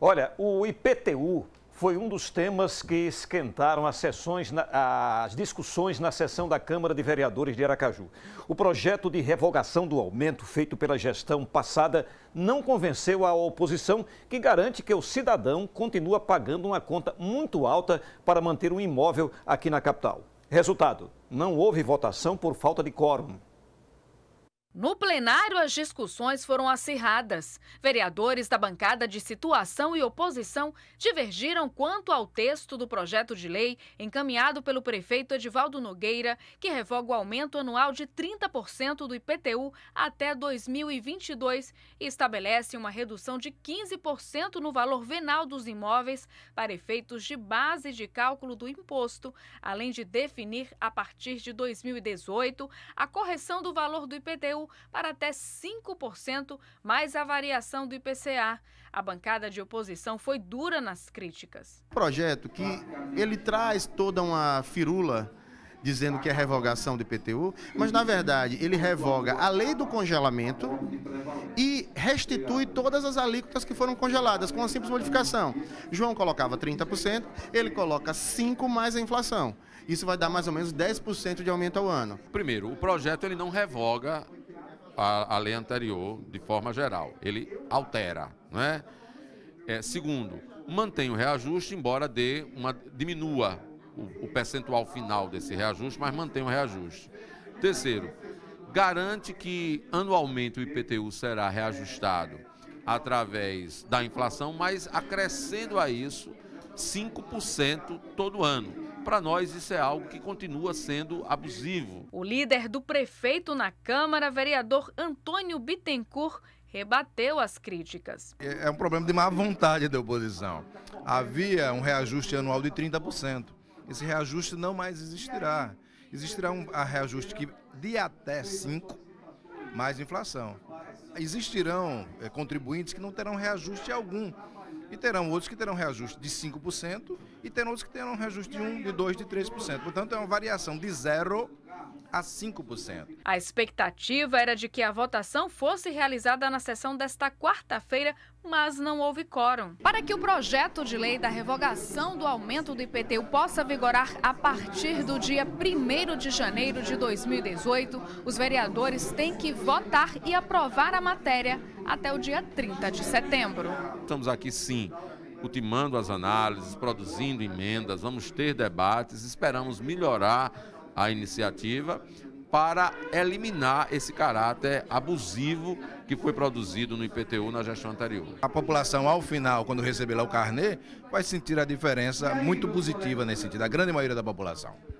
Olha, o IPTU foi um dos temas que esquentaram as, sessões, as discussões na sessão da Câmara de Vereadores de Aracaju. O projeto de revogação do aumento feito pela gestão passada não convenceu a oposição, que garante que o cidadão continua pagando uma conta muito alta para manter um imóvel aqui na capital. Resultado: não houve votação por falta de quórum. No plenário, as discussões foram acirradas. Vereadores da bancada de situação e oposição divergiram quanto ao texto do projeto de lei encaminhado pelo prefeito Edivaldo Nogueira, que revoga o aumento anual de 30% do IPTU até 2022 e estabelece uma redução de 15% no valor venal dos imóveis para efeitos de base de cálculo do imposto, além de definir, a partir de 2018, a correção do valor do IPTU para até 5%, mais a variação do IPCA. A bancada de oposição foi dura nas críticas. Projeto que ele traz toda uma firula dizendo que é revogação do IPTU, mas na verdade ele revoga a lei do congelamento e restitui todas as alíquotas que foram congeladas com uma simples modificação. João colocava 30%, ele coloca 5 mais a inflação. Isso vai dar mais ou menos 10% de aumento ao ano. Primeiro, o projeto ele não revoga a, a lei anterior de forma geral. Ele altera, não é? é segundo, mantém o reajuste, embora dê uma diminua o, o percentual final desse reajuste, mas mantém o reajuste. Terceiro, garante que anualmente o IPTU será reajustado através da inflação, mas acrescendo a isso 5% todo ano. Para nós, isso é algo que continua sendo abusivo. O líder do prefeito na Câmara, vereador Antônio Bittencourt, rebateu as críticas. É, é um problema de má vontade da oposição. Havia um reajuste anual de 30%. Esse reajuste não mais existirá. Existirá um reajuste que, de até 5%, mais inflação. Existirão eh, contribuintes que não terão reajuste algum e terão outros que terão reajuste de 5% e tem outros que têm um reajuste de 1, de 2, de 3%. Portanto, é uma variação de 0 a 5%. A expectativa era de que a votação fosse realizada na sessão desta quarta-feira, mas não houve quórum. Para que o projeto de lei da revogação do aumento do IPTU possa vigorar a partir do dia 1 de janeiro de 2018, os vereadores têm que votar e aprovar a matéria até o dia 30 de setembro. Estamos aqui sim ultimando as análises, produzindo emendas, vamos ter debates, esperamos melhorar a iniciativa para eliminar esse caráter abusivo que foi produzido no IPTU na gestão anterior. A população, ao final, quando receber lá o carnê, vai sentir a diferença muito positiva nesse sentido, a grande maioria da população.